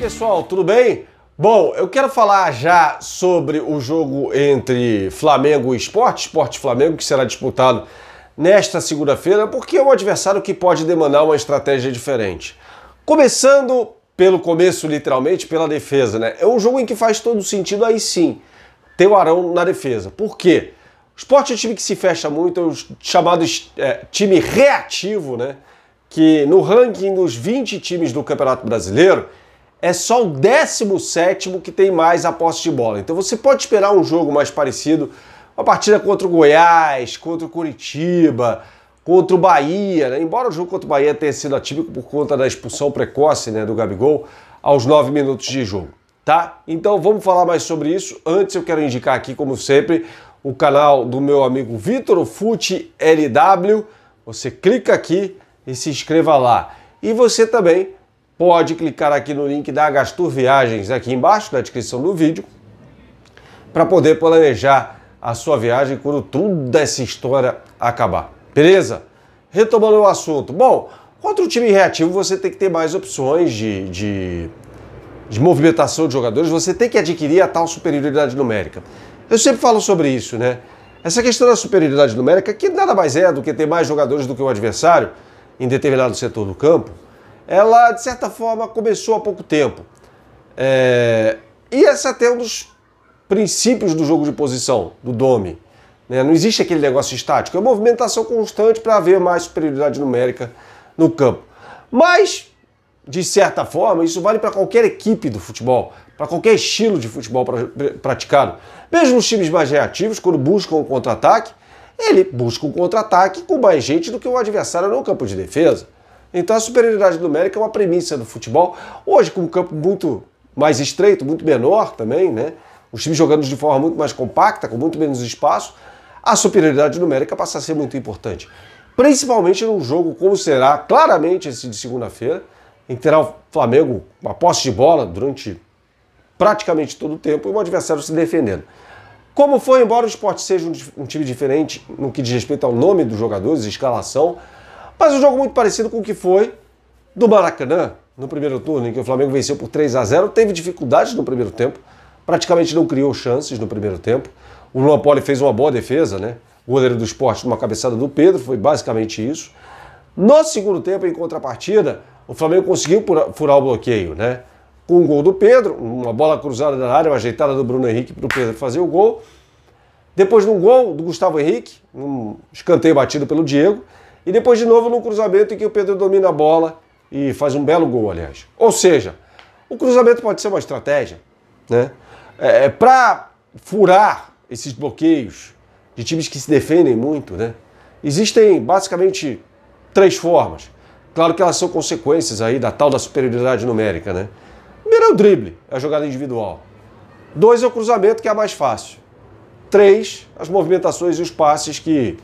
pessoal, tudo bem? Bom, eu quero falar já sobre o jogo entre Flamengo e Esporte, Esporte Flamengo, que será disputado nesta segunda-feira, porque é um adversário que pode demandar uma estratégia diferente. Começando pelo começo, literalmente, pela defesa, né? É um jogo em que faz todo sentido aí sim ter o Arão na defesa. Por quê? O Sport é um time que se fecha muito, é um chamado é, time reativo, né? Que no ranking dos 20 times do Campeonato Brasileiro, é só o 17 que tem mais a posse de bola. Então você pode esperar um jogo mais parecido, uma partida contra o Goiás, contra o Curitiba, contra o Bahia. Né? Embora o jogo contra o Bahia tenha sido atípico por conta da expulsão precoce né, do Gabigol aos 9 minutos de jogo. Tá? Então vamos falar mais sobre isso. Antes eu quero indicar aqui, como sempre, o canal do meu amigo Vitor Fute LW. Você clica aqui e se inscreva lá. E você também pode clicar aqui no link da Gastur Viagens aqui embaixo na descrição do vídeo para poder planejar a sua viagem quando toda essa história acabar. Beleza? Retomando o assunto. Bom, contra o time reativo você tem que ter mais opções de, de, de movimentação de jogadores, você tem que adquirir a tal superioridade numérica. Eu sempre falo sobre isso, né? Essa questão da superioridade numérica, que nada mais é do que ter mais jogadores do que o adversário em determinado setor do campo, ela de certa forma começou há pouco tempo. É... E essa é até um dos princípios do jogo de posição, do Domi. Né? Não existe aquele negócio estático, é movimentação constante para haver mais superioridade numérica no campo. Mas, de certa forma, isso vale para qualquer equipe do futebol, para qualquer estilo de futebol praticado. Mesmo os times mais reativos, quando buscam o contra-ataque, ele busca o um contra-ataque com mais gente do que o adversário no campo de defesa. Então a superioridade numérica é uma premissa do futebol. Hoje, com um campo muito mais estreito, muito menor também, né? Os times jogando de forma muito mais compacta, com muito menos espaço, a superioridade numérica passa a ser muito importante. Principalmente num jogo como será claramente esse de segunda-feira, em que terá o Flamengo uma posse de bola durante praticamente todo o tempo e o adversário se defendendo. Como foi, embora o esporte seja um, um time diferente no que diz respeito ao nome dos jogadores, escalação, mas um jogo muito parecido com o que foi do Maracanã no primeiro turno, em que o Flamengo venceu por 3 a 0, teve dificuldades no primeiro tempo, praticamente não criou chances no primeiro tempo. O Luan Poli fez uma boa defesa, né? O goleiro do esporte numa cabeçada do Pedro, foi basicamente isso. No segundo tempo, em contrapartida, o Flamengo conseguiu furar o bloqueio, né? Com um gol do Pedro, uma bola cruzada na área, uma ajeitada do Bruno Henrique para o Pedro fazer o gol. Depois de um gol do Gustavo Henrique, um escanteio batido pelo Diego. E depois de novo num cruzamento em que o Pedro domina a bola e faz um belo gol, aliás. Ou seja, o cruzamento pode ser uma estratégia, né? É, é Para furar esses bloqueios de times que se defendem muito, né? Existem basicamente três formas. Claro que elas são consequências aí da tal da superioridade numérica, né? Primeiro é o drible, é a jogada individual. Dois é o cruzamento, que é a mais fácil. Três, as movimentações e os passes que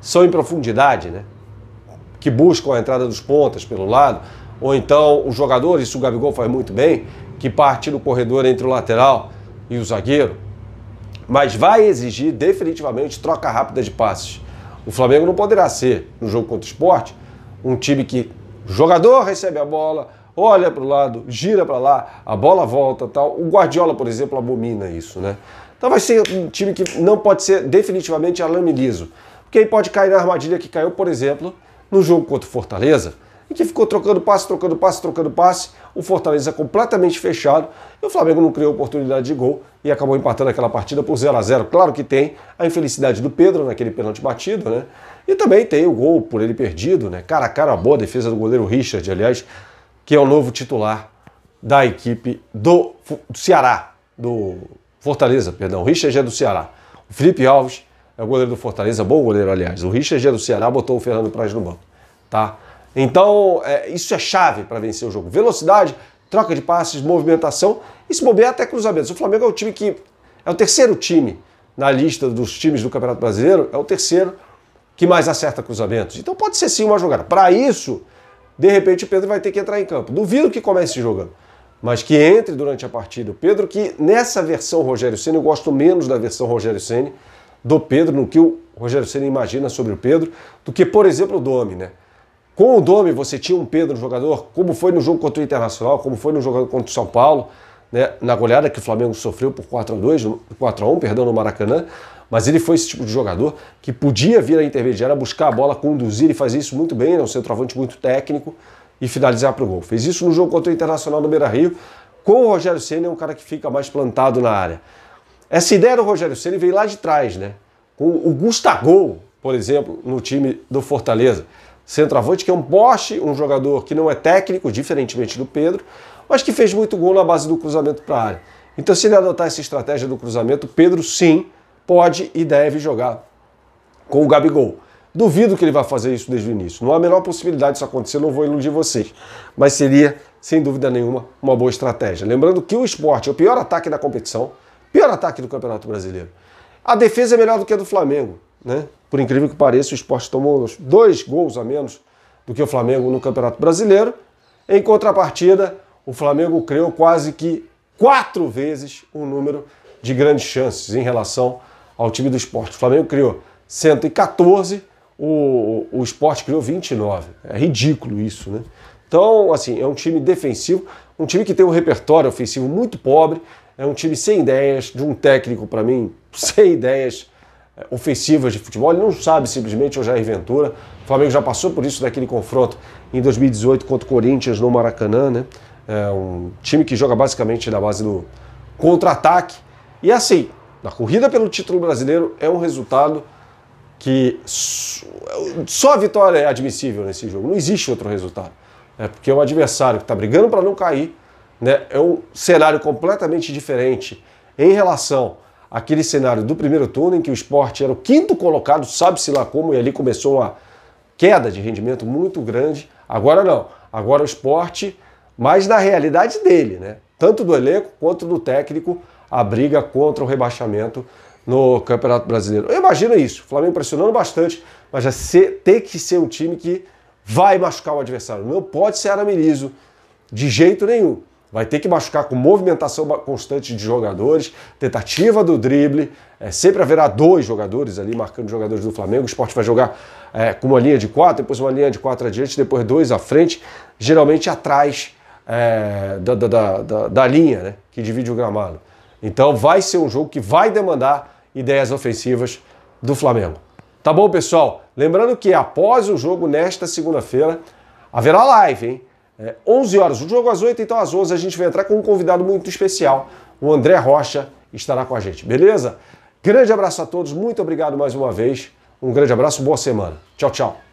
são em profundidade, né? que buscam a entrada dos pontas pelo lado, ou então os jogadores, isso o Gabigol faz muito bem, que parte no corredor entre o lateral e o zagueiro. Mas vai exigir definitivamente troca rápida de passes. O Flamengo não poderá ser, no jogo contra o esporte, um time que o jogador recebe a bola, olha para o lado, gira para lá, a bola volta tal. O Guardiola, por exemplo, abomina isso, né? Então vai ser um time que não pode ser definitivamente alame liso. Porque aí pode cair na armadilha que caiu, por exemplo, no jogo contra o Fortaleza, em que ficou trocando passe, trocando passe, trocando passe, o Fortaleza completamente fechado e o Flamengo não criou oportunidade de gol e acabou empatando aquela partida por 0 a 0 Claro que tem a infelicidade do Pedro naquele pênalti batido, né? E também tem o gol por ele perdido, né? Cara a cara, a boa defesa do goleiro Richard, aliás, que é o novo titular da equipe do Ceará, do Fortaleza, perdão. Richard é do Ceará. O Felipe Alves é o goleiro do Fortaleza, bom goleiro, aliás. O Richard é do Ceará, botou o Fernando Praz no banco. Tá? Então, é, isso é chave para vencer o jogo. Velocidade, troca de passes, movimentação e se bobear até cruzamentos. O Flamengo é o time que. É o terceiro time na lista dos times do Campeonato Brasileiro, é o terceiro que mais acerta cruzamentos. Então pode ser sim uma jogada. Para isso, de repente o Pedro vai ter que entrar em campo. Duvido que comece jogando, mas que entre durante a partida. O Pedro, que nessa versão Rogério Ceni, eu gosto menos da versão Rogério Ceni, do Pedro, no que o Rogério Senna imagina sobre o Pedro, do que, por exemplo, o Domi, né? Com o Domi, você tinha um Pedro um jogador, como foi no jogo contra o Internacional, como foi no jogo contra o São Paulo, né? na goleada que o Flamengo sofreu por 4 a 2 4 a 1 perdão, no Maracanã, mas ele foi esse tipo de jogador que podia vir à intermediária, buscar a bola, conduzir e fazer isso muito bem, é um centroavante muito técnico e finalizar para o gol. Fez isso no jogo contra o Internacional no Beira-Rio. Com o Rogério Senna é um cara que fica mais plantado na área. Essa ideia do Rogério Ceni veio lá de trás, né? Com o Gustagol, por exemplo, no time do Fortaleza. Centroavante que é um poste, um jogador que não é técnico, diferentemente do Pedro, mas que fez muito gol na base do cruzamento para a área. Então, se ele adotar essa estratégia do cruzamento, Pedro sim pode e deve jogar com o Gabigol. Duvido que ele vá fazer isso desde o início. Não há a menor possibilidade disso acontecer, não vou iludir vocês. Mas seria, sem dúvida nenhuma, uma boa estratégia. Lembrando que o esporte é o pior ataque da competição. Pior ataque do Campeonato Brasileiro. A defesa é melhor do que a do Flamengo, né? Por incrível que pareça, o esporte tomou dois gols a menos do que o Flamengo no Campeonato Brasileiro. Em contrapartida, o Flamengo criou quase que quatro vezes o número de grandes chances em relação ao time do esporte. O Flamengo criou 114, o, o esporte criou 29. É ridículo isso, né? Então, assim, é um time defensivo, um time que tem um repertório ofensivo muito pobre, é um time sem ideias, de um técnico, para mim, sem ideias é, ofensivas de futebol. Ele não sabe simplesmente o Jair é Ventura. O Flamengo já passou por isso naquele confronto em 2018 contra o Corinthians no Maracanã, né? É um time que joga basicamente na base do contra-ataque. E assim, na corrida pelo título brasileiro é um resultado que só a vitória é admissível nesse jogo. Não existe outro resultado. É porque é um adversário que está brigando para não cair né? É um cenário completamente diferente em relação àquele cenário do primeiro turno, em que o esporte era o quinto colocado, sabe-se lá como, e ali começou uma queda de rendimento muito grande. Agora não. Agora o esporte, mais na realidade dele, né? tanto do elenco quanto do técnico, a briga contra o rebaixamento no Campeonato Brasileiro. Eu imagino isso, o Flamengo pressionando bastante, mas já é ser, que ser um time que vai machucar o adversário. Não pode ser aramilizo de jeito nenhum. Vai ter que machucar com movimentação constante de jogadores, tentativa do drible. É, sempre haverá dois jogadores ali marcando jogadores do Flamengo. O esporte vai jogar é, com uma linha de quatro, depois uma linha de quatro adiante, depois dois à frente, geralmente atrás é, da, da, da, da, linha né, que divide o gramado. Então vai ser um jogo que vai demandar ideias ofensivas do Flamengo. Tá bom, pessoal? Lembrando que após o jogo, nesta segunda-feira, haverá live, hein? É, 11 horas, o jogo às 8, então às 11 a gente vai entrar com um convidado muito especial. O André Rocha estará com a gente, beleza? Grande abraço a todos, muito obrigado mais uma vez. Um grande abraço, boa semana. Tchau, tchau.